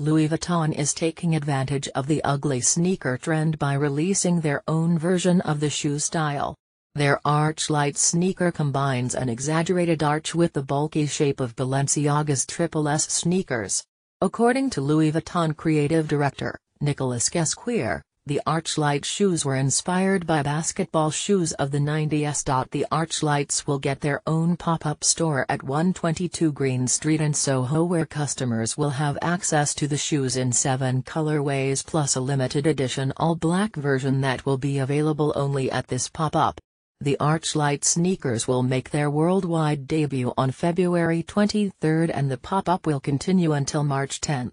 Louis Vuitton is taking advantage of the ugly sneaker trend by releasing their own version of the shoe style. Their Arch Light sneaker combines an exaggerated arch with the bulky shape of Balenciaga's Triple S sneakers. According to Louis Vuitton creative director, Nicolas Gesquier, the Archlight shoes were inspired by basketball shoes of the 90s. The Archlights will get their own pop-up store at 122 Green Street in Soho where customers will have access to the shoes in seven colorways plus a limited edition all-black version that will be available only at this pop-up. The Archlight sneakers will make their worldwide debut on February 23 and the pop-up will continue until March 10.